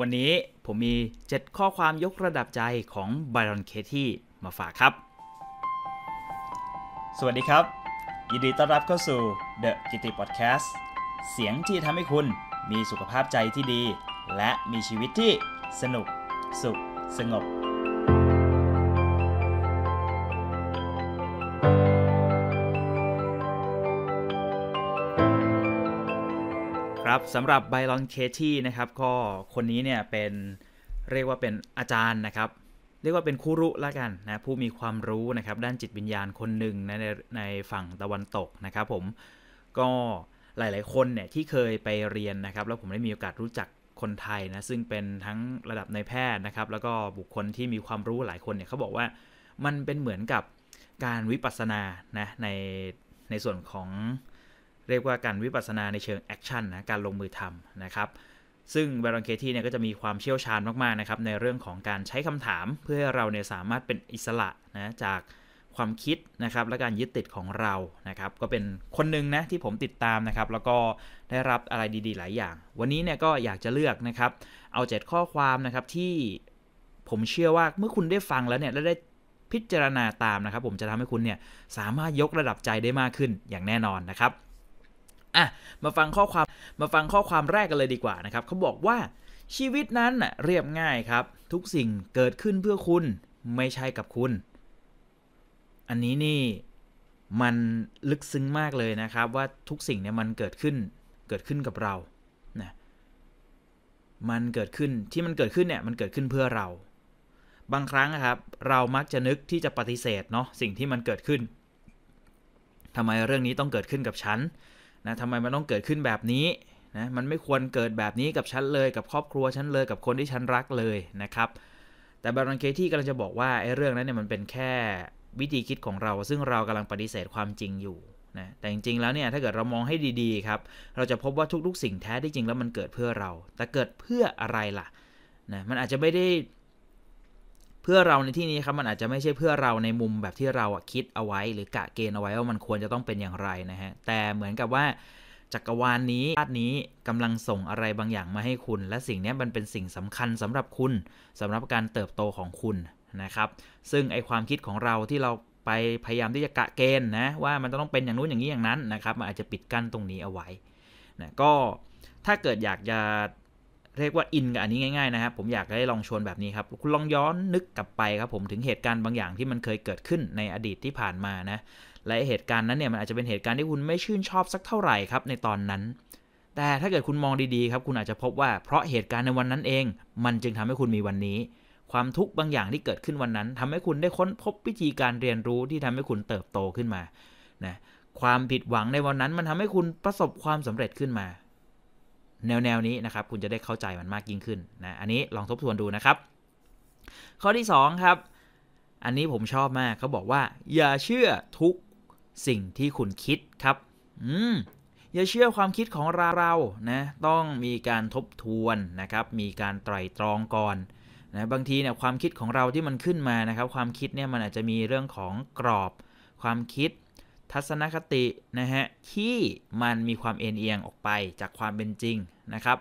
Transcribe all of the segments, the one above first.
วันนี้ผมมี7ข้อความ ยก ระดับใจของไบรอน เคที่มาฝากครับ สวัสดีครับ ยินดี ต้อนรับเข้าสู่ The กิติพอดแคสต์เสียงที่ทำให้คุณมีสุขภาพใจที่ดี และมีชีวิตที่สนุก สุข สงบครับสำหรับไบรอนเคที่นะครับก็คนนี้ เนี่ยเป็นเรียกว่าเป็นอาจารย์นะครับ เรียกว่าเป็นคูรุละกันนะผู้มีความรู้นะครับด้านจิตวิญญาณคนหนึ่งนะในในฝั่งตะวันตกนะครับ ผมก็หลายๆ คนเนี่ยที่เคยไปเรียนนะครับ แล้วผมได้มีโอกาสรู้จักคนไทยนะซึ่งเป็นทั้งระดับในแพทย์นะครับ แล้วก็บุคคลที่มีความรู้หลายคนเนี่ยเขาบอกว่ามันเป็นเหมือนกับการวิปัสสนานะในในส่วนของเรียกว่าการวิปัสสนาในเชิงแอคชั่นนะการลงมือทำนะครับ ซึ่งแบรอนเคที่เนี่ยก็จะมีความเชี่ยวชาญมากๆ นะครับ ในเรื่องของการใช้คำถามเพื่อให้เราเนี่ยสามารถเป็นอิสระนะจากความคิดนะครับและการยึดติดของเรานะครับ ก็เป็นคนหนึ่งนะที่ผมติดตามนะครับ แล้วก็ได้รับอะไรดี ๆ หลายอย่าง วันนี้เนี่ยก็อยากจะเลือกนะครับ เอาเจ็ดข้อความนะครับที่ผมเชื่อว่าเมื่อคุณได้ฟังแล้วเนี่ยและได้พิจารณาตามนะครับ ผมจะทำให้คุณเนี่ยสามารถยกระดับใจได้มากขึ้นอย่างแน่นอนนะครับอ่ะมาฟังข้อความ มาฟังข้อความแรกกันเลยดีกว่านะครับ เขาบอกว่าชีวิตนั้นเรียบง่ายครับ ทุกสิ่งเกิดขึ้นเพื่อคุณไม่ใช่กับคุณ อันนี้นี่มันลึกซึ้งมากเลยนะครับว่าทุกสิ่งเนี่ยมันเกิดขึ้นเกิดขึ้นกับเรานะมันเกิดขึ้นที่มันเกิดขึ้นเนี่ยมันเกิดขึ้นเพื่อเรา บางครั้งนะครับ เรามักจะนึกที่จะปฏิเสธเนาะสิ่งที่มันเกิดขึ้นทำไมเรื่องนี้ต้องเกิดขึ้นกับฉันนะทำไมมันต้องเกิดขึ้นแบบนี้นะ มันไม่ควรเกิดแบบนี้กับฉันเลยกับครอบครัวฉันเลยกับคนที่ฉันรักเลยนะครับ แต่บารอนเคที่กำลังจะบอกว่าไอ้เรื่องนั้นเนี่ยมันเป็นแค่วิธีคิดของเราซึ่งเรากำลังปฏิเสธความจริงอยู่นะ แต่จริงๆแล้วเนี่ยถ้าเกิดเรามองให้ดีๆครับเราจะพบว่าทุกๆ สิ่งแท้ที่จริงแล้วมันเกิดเพื่อเรา แต่เกิดเพื่ออะไรล่ะนะ มันอาจจะไม่ได้พื่อเราในที่นี้ครับมันอาจจะไม่ใช่เพื่อเราในมุมแบบที่เราคิดเอาไว้ หรือกะเกณฑ์เอาไว้ว่ามันควรจะต้องเป็นอย่างไรนะฮะแต่เหมือนกับว่าจักรวาลนนี้ชาตินี้กำลังส่งอะไรบางอย่างมาให้คุณ และสิ่งนี้มันเป็นสิ่งสำคัญสำหรับคุณสำหรับการเติบโตของคุณนะครับ ซึ่งไอความคิดของเราที่เราไปพยายามที่จะกะเกณฑ์นะว่ามันต้องเป็นอย่างนู้นอย่างนี้อย่างนั้นนะครับมันอาจจะปิดกั้นตรงนี้เอาไว้นะก็ถ้าเกิดอยากจะเรียกว่าอินกับอันนี้ง่ายๆนะครับผมอยากให้ลองชวนแบบนี้ครับคุณลองย้อนนึกกลับไปครับผมถึงเหตุการณ์บางอย่างที่มันเคยเกิดขึ้นในอดีตที่ผ่านมานะ และเหตุการณ์นั้นเนี่ยมันอาจจะเป็นเหตุการณ์ที่คุณไม่ชื่นชอบสักเท่าไหร่ครับในตอนนั้นแต่ถ้าเกิดคุณมองดีๆครับ คุณอาจจะพบว่าเพราะเหตุการณ์ในวันนั้นเอง มันจึงทำให้คุณมีวันนี้ ความทุกข์บางอย่างที่เกิดขึ้นวันนั้น ทำให้คุณได้ค้นพบวิธีการเรียนรู้ที่ทำให้คุณเติบโตขึ้นมานะความผิดหวังในวันนั้นมันทำให้คุณประสบความสำเร็จขึ้นมาแนวแนวนี้ นะ ครับคุณจะได้เข้าใจมันมากยิ่งขึ้นนะอันนี้ลองทบทวนดูนะครับ ข้อที่ 2 ครับ อันนี้ผมชอบมากเขาบอกว่า อย่าเชื่อทุกสิ่งที่คุณคิดครับอืมอย่าเชื่อความคิดของเราเรานะต้องมีการทบทวนนะครับ มีการไตร่ตรองก่อนนะบางทีเนี่ยความคิดของเราที่มันขึ้นมานะครับ ความคิดเนี่ยมันอาจจะมีเรื่องของกรอบความคิดทัศนคตินะฮะ ที่มันมีความเอ็นเอียงออกไปจากความเป็นจริงนะครับ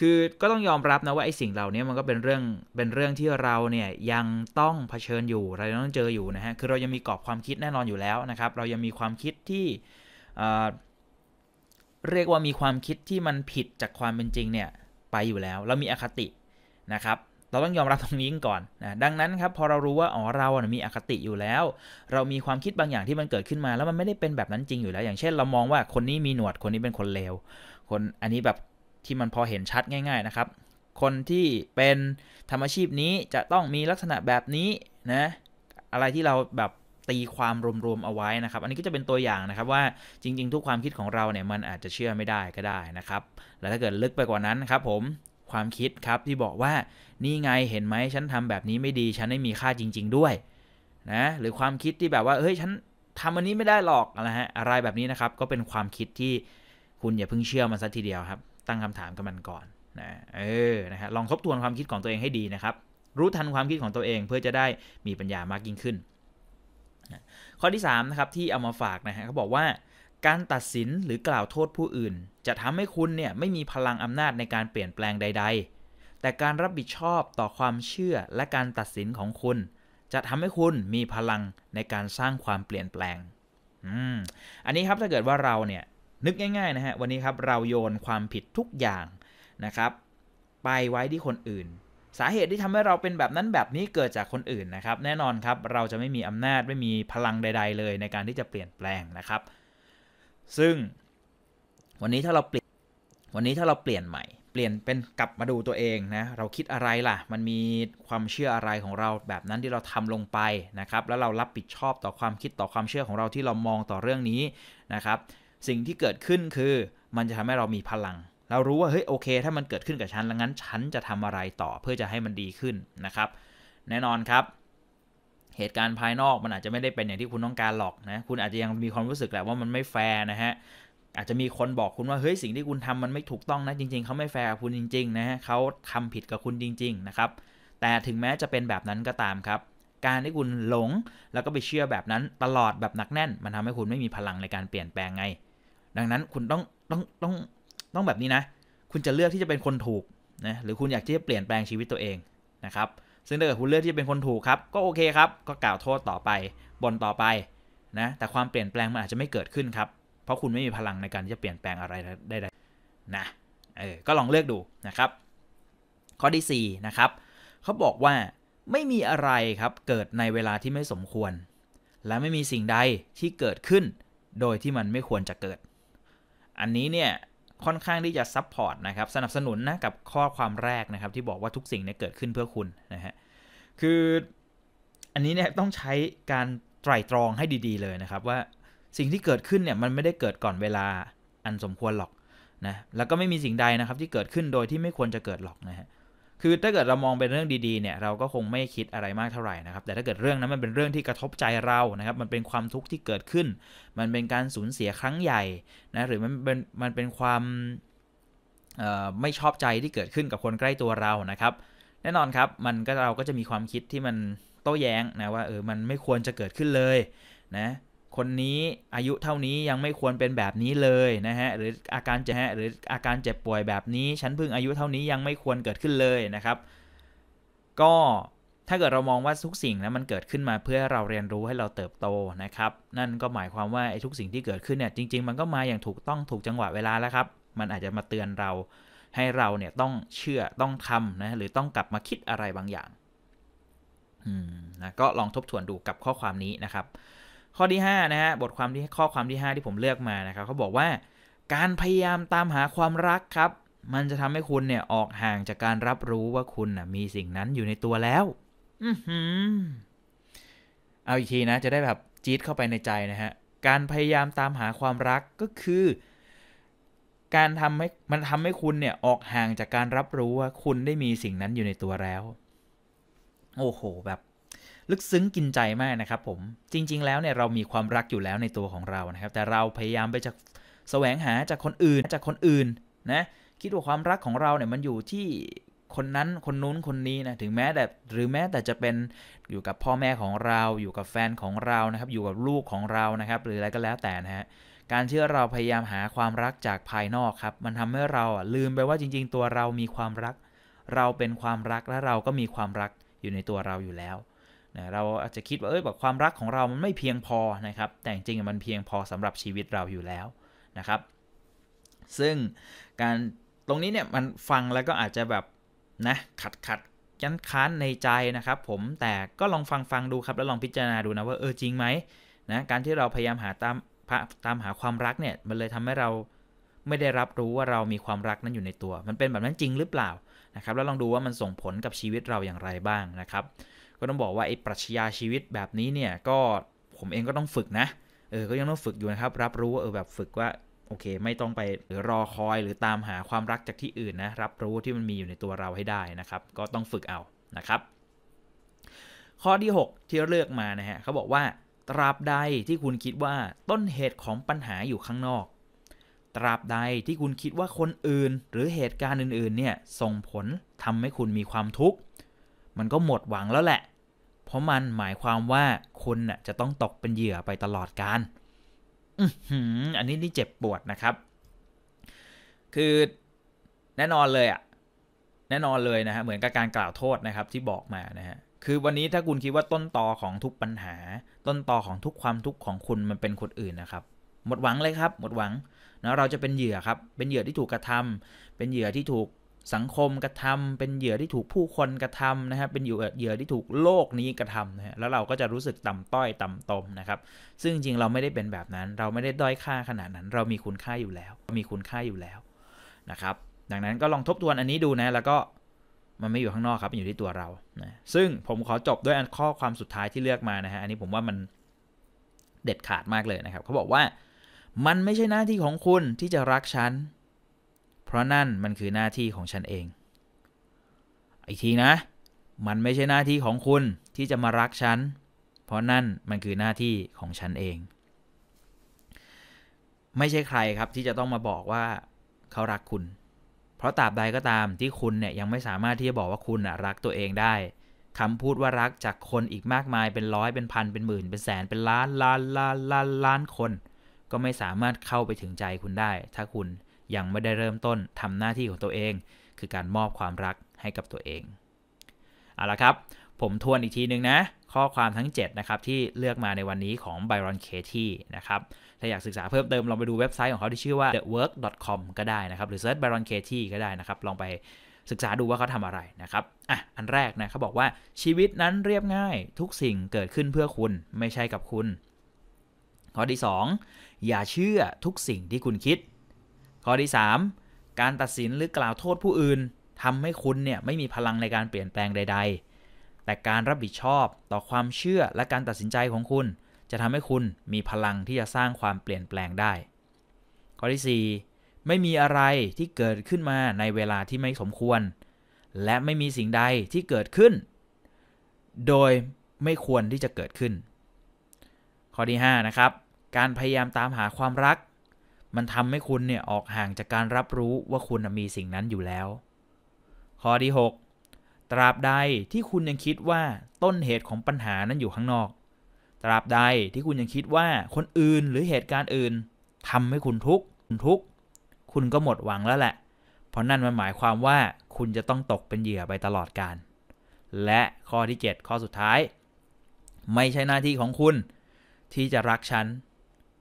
คือก็ต้องยอมรับ นะ ว่า ไอ้ สิ่งเหล่านี้มันก็ เป็น เรื่อง เป็นเรื่องที่เรา เนี่ยยังต้องเผชิญอยู่เรายังต้องเจออยู่นะฮะคือเรายังมีกรอบความคิดแน่นอนอยู่แล้วนะครับ เรายังมีความคิดที่เรียกว่ามีความคิดที่มันผิดจากความเป็นจริงเนี่ยไปอยู่แล้วเรามีอคตินะครับเราต้องยอมรับตรงนี้ก่อนนะ ดังนั้นครับ พอเรารู้ว่าอ๋อเรามีอคติอยู่แล้ว เรามีความคิดบางอย่างที่มันเกิดขึ้นมา แล้วมันไม่ได้เป็นแบบนั้นจริงอยู่แล้ว อย่างเช่น เรามองว่าคนนี้มีหนวด คนนี้เป็นคนเลว คนอันนี้แบบที่มันพอเห็นชัดง่าย ๆนะครับ คนที่เป็นทำอาชีพนี้จะต้องมีลักษณะแบบนี้นะ อะไรที่เราแบบตีความรวมๆเอาไว้นะครับ อันนี้ก็จะเป็นตัวอย่างนะครับว่าจริง ๆ ทุกความคิดของเราเนี่ยมันอาจจะเชื่อไม่ได้ก็ได้นะครับ และถ้าเกิดลึกไปกว่านั้นครับ ผมความคิดครับที่บอกว่านี่ไงเห็นไหมฉันทำแบบนี้ไม่ดีฉันไม่มีค่าจริง ๆ ด้วยนะหรือความคิดที่แบบว่าเฮ้ยฉันทำอันนี้ไม่ได้หรอกนะฮะอะไรแบบนี้นะครับก็เป็นความคิดที่คุณอย่าเพิ่งเชื่อมันซะทีเดียวครับตั้งคำถามกับมันก่อนนะเออนะฮะลองทบทวนความคิดของตัวเองให้ดีนะครับ รู้ทันความคิดของตัวเอง เพื่อจะได้มีปัญญามากยิ่งขึ้นข้อที่3นะครับที่เอามาฝากนะฮะเขาบอกว่าการตัดสินหรือกล่าวโทษผู้อื่น จะทำให้คุณเนี่ยไม่มีพลังอำนาจในการเปลี่ยนแปลงใด ๆ แต่การรับผิดชอบต่อความเชื่อและการตัดสินของคุณ จะทำให้คุณมีพลังในการสร้างความเปลี่ยนแปลงอืมอันนี้ครับถ้าเกิดว่าเราเนี่ยนึกง่ายๆนะฮะวันนี้ครับเราโยนความผิดทุกอย่างนะครับ ไปไว้ที่คนอื่น สาเหตุที่ทำให้เราเป็นแบบนั้นแบบนี้เกิดจากคนอื่นนะครับ แน่นอนครับเราจะไม่มีอำนาจไม่มีพลังใด ๆ เลย ในการที่จะเปลี่ยนแปลงนะครับซึ่ง วันนี้ถ้าเราเปลี่ยนวันนี้ถ้าเราเปลี่ยนใหม่เปลี่ยนเป็นกลับมาดูตัวเองนะเราคิดอะไรล่ะ มันมีความเชื่ออะไรของเรา แบบนั้นที่เราทำลงไปนะครับ แล้วเรารับผิดชอบต่อความคิดต่อความเชื่อของเราที่เรามองต่อเรื่องนี้นะครับ สิ่งที่เกิดขึ้นคือมันจะทำให้เรามีพลัง เรารู้ว่าเฮ้ยโอเค ถ้ามันเกิดขึ้นกับฉันแล้วงั้น ฉันจะทำอะไรต่อเพื่อจะให้มันดีขึ้นนะครับ แน่นอนครับเหตุการณ์ภายนอกมันอาจจะไม่ได้เป็นอย่างที่คุณต้องการหรอกนะ คุณอาจจะยังมีความรู้สึกแหละ ว่ามันไม่แฟร์นะฮะ อาจจะมีคนบอกคุณว่าเฮ้ยสิ่งที่คุณทำมันไม่ถูกต้องนะ จริง ๆ เขาไม่แฟร์คุณจริงๆนะฮะเขาทำผิดกับคุณจริงๆนะครับแต่ถึงแม้จะเป็นแบบนั้นก็ตามครับ การที่คุณหลงแล้วก็ไปเชื่อแบบนั้นตลอดแบบหนักแน่นมันทำให้คุณไม่มีพลังในการเปลี่ยนแปลงไง ดังนั้นคุณต้องต้องต้องต้องแบบนี้นะ คุณจะเลือกที่จะเป็นคนถูกนะหรือคุณอยากที่จะเปลี่ยนแปลงชีวิตตัวเองนะครับซึ่งถ้าเกิดคุณเลือกที่จะเป็นคนถูกครับก็โอเคครับ ก็กล่าวโทษต่อไป บนต่อไปนะแต่ความเปลี่ยนแปลงมันอาจจะไม่เกิดขึ้นครับเพราะคุณไม่มีพลังในการที่จะเปลี่ยนแปลงอะไรได้ๆนะเออก็ลองเลือกดูนะครับ ข้อที่4นะครับ เขาบอกว่าไม่มีอะไรครับเกิดในเวลาที่ไม่สมควร และไม่มีสิ่งใดที่เกิดขึ้น โดยที่มันไม่ควรจะเกิด อันนี้เนี่ยค่อนข้างที่จะ ซับพอร์ตนะครับ สนับสนุนนะกับข้อความแรกนะครับ ที่บอกว่าทุกสิ่งเนี่ยเกิดขึ้นเพื่อคุณ นะฮะคือ อันนี้เนี่ยต้องใช้การไตร่ตรองให้ดีๆ เลยนะครับ ว่าสิ่งที่เกิดขึ้น เนี่ย มันไม่ได้เกิดก่อนเวลาอันสมควรหรอก นะ แล้วก็ไม่มีสิ่งใดนะครับที่เกิดขึ้นโดยที่ไม่ควรจะเกิดหรอกนะฮะเคือถ้าเกิดเรามอง เป็นเรื่องดีๆเนี่ยเราก็คงไม่คิดอะไรมากเท่าไหร่นะครับ แต่ถ้าเกิดเรื่องนั้นมันเป็นเรื่องที่กระทบใจเรานะครับมันเป็นความทุกข์ที่เกิดขึ้น มันเป็นการสูญเสียครั้งใหญ่นะหรือมันเป็นมันเป็นความไม่ชอบใจที่เกิดขึ้นกับคนใกล้ตัวเรานะครับ แน่นอนครับมันก็เราก็จะมีความคิดที่มันโต้แย้งนะว่าเออมันไม่ควรจะเกิดขึ้นเลยนะคนนี้อายุเท่านี้ยังไม่ควรเป็นแบบนี้เลย นะฮะ หรืออาการจะฮะหรืออาการเจ็บป่วยแบบนี้ฉันเพิ่งอายุเท่านี้ยังไม่ควรเกิดขึ้นเลยนะครับ ก็ถ้าเกิดเรามองว่าทุกสิ่งนะมันเกิดขึ้นมาเพื่อเราเรียนรู้ให้เราเติบโตนะครับ นั่นก็หมายความว่าไอ้ทุกสิ่งที่เกิดขึ้นเนี่ยจริงๆ มันก็มาอย่างถูกต้องถูกจังหวะเวลาแล้วครับ มันอาจจะมาเตือนเราให้เราเนี่ยต้องเชื่อต้องทำนะหรือต้องกลับมาคิดอะไรบางอย่างอืมนะก็ลองทบทวนดูกับข้อความนี้นะครับข้อที่ 5 นะ ฮะ บทความที่ข้อความที่ 5 ที่ผมเลือกมา นะ ครับเขาบอกว่า การพยายามตามหาความรักครับ มันจะทำให้คุณเนี่ยออกห่างจากการรับรู้ว่าคุณนะมีสิ่งนั้นอยู่ในตัวแล้ว อือเอาอีกทีนะจะได้แบบจี๊ดเข้าไปในใจนะฮะการพยายามตามหาความรักก็คือ การทำให้มันทำให้คุณเนี่ยออกห่างจากการรับรู้ว่าคุณได้มีสิ่งนั้นอยู่ในตัวแล้ว โอ้โหแบบลึกซึ้งกินใจมากนะครับผม จริง ๆ แล้วเนี่ย เรามีความรักอยู่แล้วในตัวของเรานะครับ แต่เราพยายามไปจากแสวงหาจากคนอื่น จากคนอื่นนะ คิดว่าความรักของเราเนี่ยมันอยู่ที่คนนั้นคนนู้นคนนี้นะ ถึงแม้แต่หรือแม้แต่จะเป็นอยู่กับพ่อแม่ของเรา อยู่กับแฟนของเรานะครับ อยู่กับลูกของเรา นะครับ หรืออะไรก็แล้วแต่นะฮะ การที่เราพยายามหาความรักจากภายนอกครับ มันทำให้เราลืมไปว่าจริง ๆ ตัวเรามีความรัก เราเป็นความรักและเราก็มีความรักอยู่ในตัวเราอยู่แล้วนะเราอาจจะคิดว่าเอ้ยแบบความรักของเรามันไม่เพียงพอนะครับ แต่จริงมันเพียงพอสำหรับชีวิตเราอยู่แล้วนะครับ ซึ่งการตรงนี้เนี่ยมันฟังแล้วก็อาจจะแบบนะ ขัดขัดยันค้านในใจนะครับ ผม แต่ก็ลองฟังฟังดูครับแล้วลองพิจารณาดูนะว่าเออจริงไหมนะการที่เราพยายามหาตามตามหาความรักเนี่ย มันเลยทำให้เราไม่ได้รับรู้ว่าเรามีความรักนั้นอยู่ในตัว มันเป็นแบบนั้นจริงหรือเปล่านะครับ แล้วลองดูว่ามันส่งผลกับชีวิตเราอย่างไรบ้างนะครับก็ต้องบอกว่าไอ้ปรัชญาชีวิตแบบนี้เนี่ยก็ผมเองก็ต้องฝึกนะเออก็ยังต้องฝึกอยู่นะครับ รับรู้ว่าเออแบบฝึกว่าโอเค ไม่ต้องไปหรือรอคอยหรือตามหาความรักจากที่อื่น นะ รับ รู้ที่มันมีอยู่ในตัวเราให้ได้นะครับ ก็ต้องฝึกเอานะครับ ข้อที่ 6 ที่เลือกมานะฮะเขาบอกว่า ตราบใดที่คุณคิดว่าต้นเหตุของปัญหาอยู่ข้างนอก ตราบใดที่คุณคิดว่าคนอื่น หรือเหตุการณ์อื่น ๆ เนี่ยส่งผลทำให้คุณมีความทุกข์มันก็หมดหวังแล้วแหละ เพราะมันหมายความว่าคุณน่ะจะต้องตกเป็นเหยื่อไปตลอดการ อือันนี้นี่เจ็บปวดนะครับ คือแน่นอนเลยอ่ะแน่นอนเลยนะฮะ เหมือนกับการกล่าวโทษนะครับ ที่บอกมานะฮะ คือวันนี้ถ้าคุณคิดว่าต้นตอของทุกปัญหา ต้นตอของทุกความทุกข์ของคุณมันเป็นคนอื่นนะครับ หมดหวังเลยครับ หมดหวังนะเราจะเป็นเหยื่อครับ เป็นเหยื่อที่ถูกกระทำ เป็นเหยื่อที่ถูกสังคมกระทำเป็นเหยื่อที่ถูกผู้คนกระทำนะครับเป็นอยู่เหยื่อที่ถูกโลกนี้กระทำนะฮะ แล้วเราก็จะรู้สึกต่ำต้อยต่ำตมนะครับ ซึ่งจริงเราไม่ได้เป็นแบบนั้น เราไม่ได้ด้อยค่าขนาดนั้น เรามีคุณค่าอยู่แล้วมีคุณค่าอยู่แล้วนะครับ ดังนั้นก็ลองทบทวนอันนี้ดูนะ แล้วก็มันไม่อยู่ข้างนอกครับอยู่ที่ตัวเรานะซึ่งผมขอจบด้วยข้อความสุดท้ายที่เลือกมานะฮะอันนี้ผมว่ามันเด็ดขาดมากเลยนะครับ เขาบอกว่า มันไม่ใช่หน้าที่ของคุณที่จะรักฉันพราะนั่นมันคือหน้าที่ของฉันเอง อีกทีนะ มันไม่ใช่หน้าที่ของคุณที่จะมารักฉัน เพราะนั่นมันคือหน้าที่ของฉันเอง ไม่ใช่ใครครับที่จะต้องมาบอกว่าเขารักคุณ เพราะตราบใดก็ตามที่คุณเนี่ย ยังไม่สามารถที่จะบอกว่าคุณะรักตัวเองได้คำพูดว่ารักจากคนอีกมากมายเป็นร้อยเป็นพันเป็นหมื่น เป็นแสนเป็นล้านล้านล้านล้านล้านคน ก็ไม่สามารถเข้าไปถึงใจคุณได้ ถ้าคุณยังไม่ได้เริ่มต้นทำหน้าที่ของตัวเอง คือการมอบความรักให้กับตัวเองเอาละครับ ผมทวนอีกทีนึงนะ ข้อความทั้ง7นะครับที่เลือกมาในวันนี้ของ b บรอนเคที e นะครับ ถ้าอยากศึกษาเพิ่มเติมลองไปดูเว็บไซต์ของเขาที่ชื่อว่า thework.com ก็ได้นะครับ หรือเซิร์ชไบรอนเคที e ก็ได้นะครับ ลองไปศึกษาดูว่าเขาทำอะไรนะครับอ่ะอันแรกนะเขาบอกว่าชีวิตนั้นเรียบง่ายทุกสิ่งเกิดขึ้นเพื่อคุณไม่ใช่กับคุณ ข้อที่ 2 อย่าเชื่อทุกสิ่งที่คุณคิดข้อที่3การตัดสินหรือกล่าวโทษผู้อื่น ทำให้คุณเนี่ยไม่มีพลังในการเปลี่ยนแปลงใด ๆ แต่การรับผิดชอบต่อความเชื่อและการตัดสินใจของคุณ จะทำให้คุณมีพลังที่จะสร้างความเปลี่ยนแปลงได้ ข้อที่4ไม่มีอะไรที่เกิดขึ้นมาในเวลาที่ไม่สมควร และไม่มีสิ่งใดที่เกิดขึ้น โดยไม่ควรที่จะเกิดขึ้น ข้อที่5นะครับการพยายามตามหาความรักมันทำให้คุณเนี่ยออกห่างจากการรับรู้ว่าคุณมีสิ่งนั้นอยู่แล้ว ข้อที่ 6 ตราบใดที่คุณยังคิดว่าต้นเหตุของปัญหานั้นอยู่ข้างนอก ตราบใดที่คุณยังคิดว่าคนอื่นหรือเหตุการณ์อื่น ทำให้คุณทุกข์คุณทุกข์ คุณก็หมดหวังแล้วแหละ เพราะนั่นมันหมายความว่าคุณจะต้องตกเป็นเหยื่อไปตลอดการ และข้อที่ 7 ข้อสุดท้าย ไม่ใช่หน้าที่ของคุณ ที่จะรักฉัน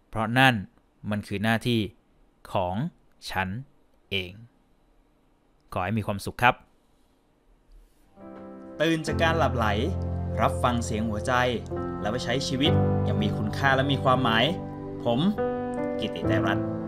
เพราะนั่นมันคือหน้าที่ของฉันเอง ขอให้มีความสุขครับ ตื่นจากการหลับไหล รับฟังเสียงหัวใจแล้วไปใช้ชีวิตอย่างมีคุณค่าและมีความหมาย ผมกิติแต่รัตน์